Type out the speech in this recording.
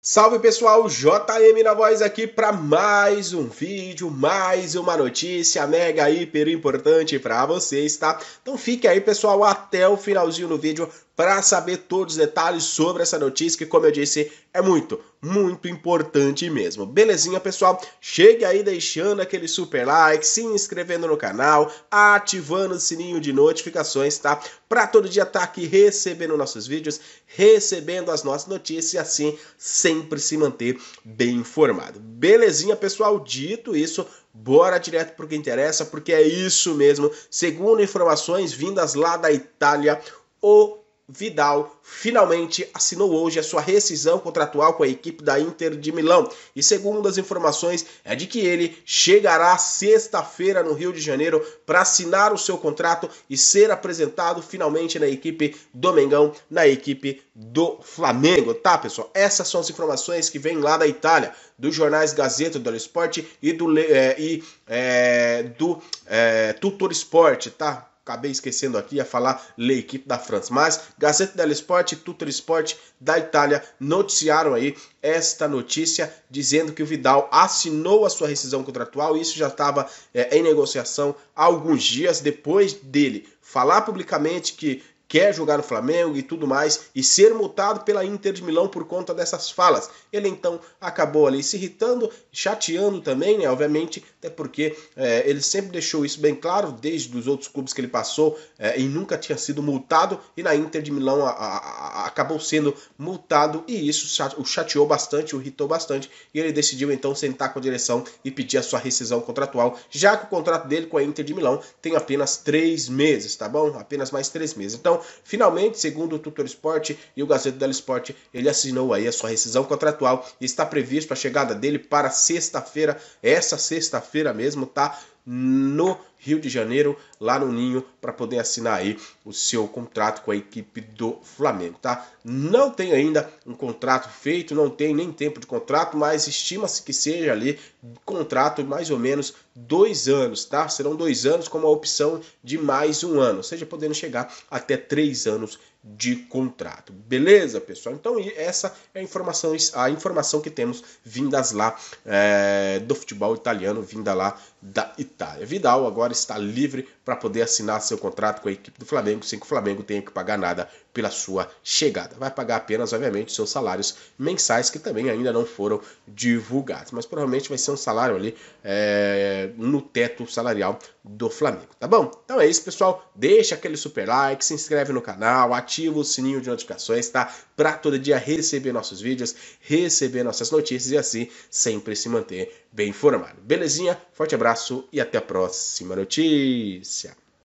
Salve pessoal, JM na voz aqui para mais um vídeo, mais uma notícia mega hiper importante para vocês, tá? Então fique aí pessoal até o finalzinho do vídeo para saber todos os detalhes sobre essa notícia, que, como eu disse, é muito, muito importante mesmo. Belezinha, pessoal? Chegue aí deixando aquele super like, se inscrevendo no canal, ativando o sininho de notificações, tá? Para todo dia estar tá aqui recebendo nossos vídeos, recebendo as nossas notícias e assim sempre se manter bem informado. Belezinha, pessoal? Dito isso, Bora direto para o que interessa, porque é isso mesmo. Segundo informações vindas lá da Itália, o Vidal finalmente assinou hoje a sua rescisão contratual com a equipe da Inter de Milão. E segundo as informações, é de que ele chegará sexta-feira no Rio de Janeiro para assinar o seu contrato e ser apresentado finalmente na equipe do Mengão, na equipe do Flamengo, tá, pessoal? Essas são as informações que vêm lá da Itália, dos jornais Gazeta do Esporte e do, é, e, é, do é, Tutor Esporte, tá? acabei esquecendo aqui, ia falar L'Equipe da França. Mas Gazeta dello Sport e Tutor Sport da Itália noticiaram aí esta notícia dizendo que o Vidal assinou a sua rescisão contratual isso já estava é, em negociação alguns dias depois dele falar publicamente que quer jogar o Flamengo e tudo mais, e ser multado pela Inter de Milão por conta dessas falas. Ele então acabou ali se irritando, chateando também, né? Obviamente, até porque é, ele sempre deixou isso bem claro, desde os outros clubes que ele passou, é, e nunca tinha sido multado, e na Inter de Milão a, a, a, acabou sendo multado, e isso o chateou bastante, o irritou bastante, e ele decidiu então sentar com a direção e pedir a sua rescisão contratual, já que o contrato dele com a Inter de Milão tem apenas três meses, tá bom? Apenas mais três meses. Então, Finalmente, segundo o Tutor Esporte e o Gazeta dello Esporte, ele assinou aí a sua rescisão contratual e está previsto a chegada dele para sexta-feira, essa sexta-feira mesmo, tá? no Rio de Janeiro, lá no Ninho, para poder assinar aí o seu contrato com a equipe do Flamengo, tá? Não tem ainda um contrato feito, não tem nem tempo de contrato, mas estima-se que seja ali contrato mais ou menos dois anos, tá? Serão dois anos com a opção de mais um ano, ou seja, podendo chegar até três anos de contrato. Beleza, pessoal? Então essa é a informação, a informação que temos vindas lá é, do futebol italiano, vinda lá da Itália. Vidal agora está livre para poder assinar seu contrato com a equipe do Flamengo, sem que o Flamengo tenha que pagar nada pela sua chegada. Vai pagar apenas, obviamente, seus salários mensais, que também ainda não foram divulgados. Mas provavelmente vai ser um salário ali é, no teto salarial do Flamengo, tá bom? Então é isso, pessoal. Deixa aquele super like, se inscreve no canal, ativa o sininho de notificações, tá? Para todo dia receber nossos vídeos, receber nossas notícias e assim sempre se manter bem informado. Belezinha? Forte abraço e até a próxima notícia.